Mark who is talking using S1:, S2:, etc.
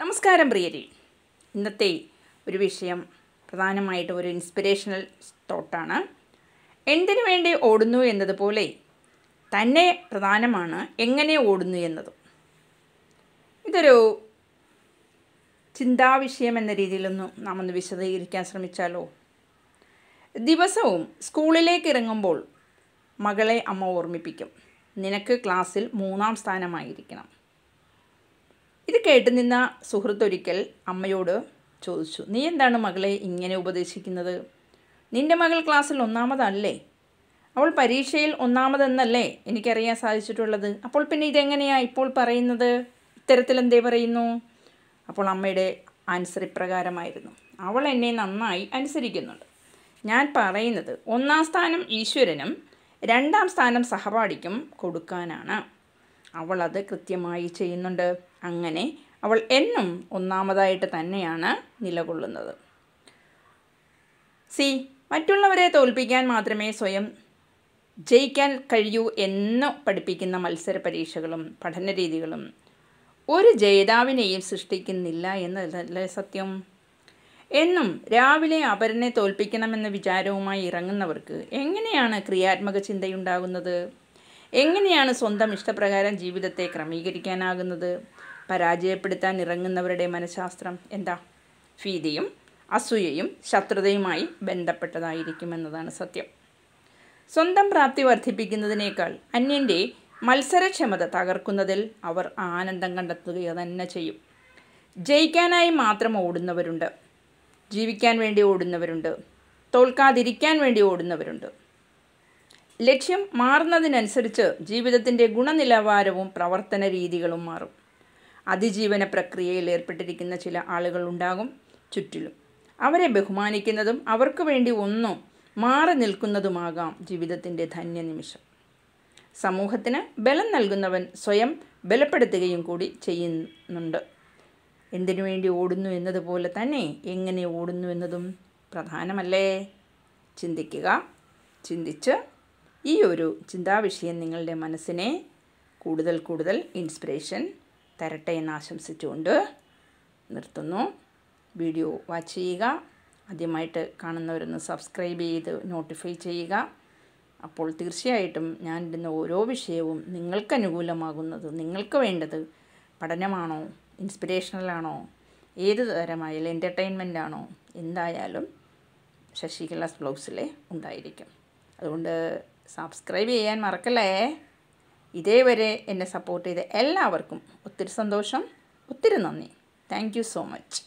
S1: നമസ്കാരം പ്രിയരി ഇന്നത്തെ ഒരു വിഷയം പ്രധാനമായിട്ടും ഒരു ഇൻസ്പിറേഷണൽ തോട്ടാണ് എന്തിനു വേണ്ടി ഓടുന്നു എന്നതുപോലെ തന്നെ പ്രധാനമാണ് എങ്ങനെ ഓടുന്നു എന്നതും ഇതൊരു ചിന്താവിഷയം എന്ന രീതിയിലൊന്നും നാം ഒന്ന് വിശദീകരിക്കാൻ ശ്രമിച്ചാലോ ദിവസവും സ്കൂളിലേക്ക് ഇറങ്ങുമ്പോൾ മകളെ അമ്മ ഓർമ്മിപ്പിക്കും നിനക്ക് ക്ലാസ്സിൽ മൂന്നാം സ്ഥാനമായിരിക്കണം ഇത് നിന്ന സുഹൃത്തൊരിക്കൽ അമ്മയോട് ചോദിച്ചു നീ എന്താണ് മകളെ ഇങ്ങനെ ഉപദേശിക്കുന്നത് നിൻ്റെ മകൾ ക്ലാസ്സിൽ ഒന്നാമതല്ലേ അവൾ പരീക്ഷയിൽ ഒന്നാമതെന്നല്ലേ എനിക്കറിയാൻ സാധിച്ചിട്ടുള്ളത് അപ്പോൾ പിന്നെ ഇതെങ്ങനെയാണ് ഇപ്പോൾ പറയുന്നത് ഇത്തരത്തിൽ എന്തേ പറയുന്നു അപ്പോൾ അമ്മയുടെ ആൻസർ ഇപ്രകാരമായിരുന്നു അവൾ എന്നെ നന്നായി അനുസരിക്കുന്നുണ്ട് ഞാൻ പറയുന്നത് ഒന്നാം സ്ഥാനം ഈശ്വരനും രണ്ടാം സ്ഥാനം സഹപാഠിക്കും കൊടുക്കാനാണ് അവൾ അത് കൃത്യമായി ചെയ്യുന്നുണ്ട് അങ്ങനെ അവൾ എന്നും ഒന്നാമതായിട്ട് തന്നെയാണ് നിലകൊള്ളുന്നത് സി മറ്റുള്ളവരെ തോൽപ്പിക്കാൻ മാത്രമേ സ്വയം ജയിക്കാൻ കഴിയൂ എന്ന് പഠിപ്പിക്കുന്ന മത്സര പരീക്ഷകളും പഠന രീതികളും ഒരു ജേതാവിനെയും സൃഷ്ടിക്കുന്നില്ല എന്നതല്ലേ സത്യം എന്നും രാവിലെ അപരനെ തോൽപ്പിക്കണമെന്ന വിചാരവുമായി ഇറങ്ങുന്നവർക്ക് എങ്ങനെയാണ് ക്രിയാത്മക ചിന്തയുണ്ടാകുന്നത് എങ്ങനെയാണ് സ്വന്തം ഇഷ്ടപ്രകാരം ജീവിതത്തെ ക്രമീകരിക്കാനാകുന്നത് പരാജയപ്പെടുത്താൻ ഇറങ്ങുന്നവരുടെ മനഃശാസ്ത്രം എന്താ ഭീതിയും അസൂയയും ശത്രുതയുമായി ബന്ധപ്പെട്ടതായിരിക്കുമെന്നതാണ് സത്യം സ്വന്തം പ്രാപ്തി വർദ്ധിപ്പിക്കുന്നതിനേക്കാൾ അന്യൻ്റെ മത്സരക്ഷമത തകർക്കുന്നതിൽ അവർ ആനന്ദം കണ്ടെത്തുക തന്നെ ചെയ്യും ജയിക്കാനായി മാത്രം ഓടുന്നവരുണ്ട് ജീവിക്കാൻ വേണ്ടി ഓടുന്നവരുണ്ട് തോൽക്കാതിരിക്കാൻ വേണ്ടി ഓടുന്നവരുണ്ട് ലക്ഷ്യം മാറുന്നതിനനുസരിച്ച് ജീവിതത്തിൻ്റെ ഗുണനിലവാരവും പ്രവർത്തന രീതികളും മാറും അതിജീവന പ്രക്രിയയിൽ ഏർപ്പെട്ടിരിക്കുന്ന ചില ആളുകൾ ഉണ്ടാകും ചുറ്റിലും അവരെ ബഹുമാനിക്കുന്നതും അവർക്ക് വേണ്ടി ഒന്നും മാറി നിൽക്കുന്നതുമാകാം ജീവിതത്തിൻ്റെ ധന്യ നിമിഷം സമൂഹത്തിന് ബലം നൽകുന്നവൻ സ്വയം ബലപ്പെടുത്തുകയും കൂടി ചെയ്യുന്നുണ്ട് എന്തിനു വേണ്ടി ഓടുന്നു എന്നതുപോലെ തന്നെ എങ്ങനെ ഓടുന്നു എന്നതും പ്രധാനമല്ലേ ചിന്തിക്കുക ചിന്തിച്ച് ഈ ഒരു ചിന്താവിഷയം നിങ്ങളുടെ മനസ്സിനെ കൂടുതൽ കൂടുതൽ ഇൻസ്പിറേഷൻ തരട്ടെ എന്ന് ആശംസിച്ചുകൊണ്ട് നിർത്തുന്നു വീഡിയോ വാച്ച് ചെയ്യുക ആദ്യമായിട്ട് കാണുന്നവരൊന്ന് സബ്സ്ക്രൈബ് ചെയ്ത് നോട്ടിഫൈ ചെയ്യുക അപ്പോൾ തീർച്ചയായിട്ടും ഞാൻ ഇടുന്ന ഓരോ വിഷയവും നിങ്ങൾക്ക് അനുകൂലമാകുന്നത് നിങ്ങൾക്ക് വേണ്ടത് പഠനമാണോ ഇൻസ്പിറേഷണലാണോ ഏത് തരമായാലും എൻ്റർടൈൻമെൻ്റ് ആണോ എന്തായാലും ശശികല ബ്ലൗസിലെ ഉണ്ടായിരിക്കും അതുകൊണ്ട് സബ്സ്ക്രൈബ് ചെയ്യാൻ മറക്കല്ലേ ഇതേവരെ എന്നെ സപ്പോർട്ട് ചെയ്ത എല്ലാവർക്കും ഒത്തിരി സന്തോഷം ഒത്തിരി നന്ദി താങ്ക് സോ മച്ച്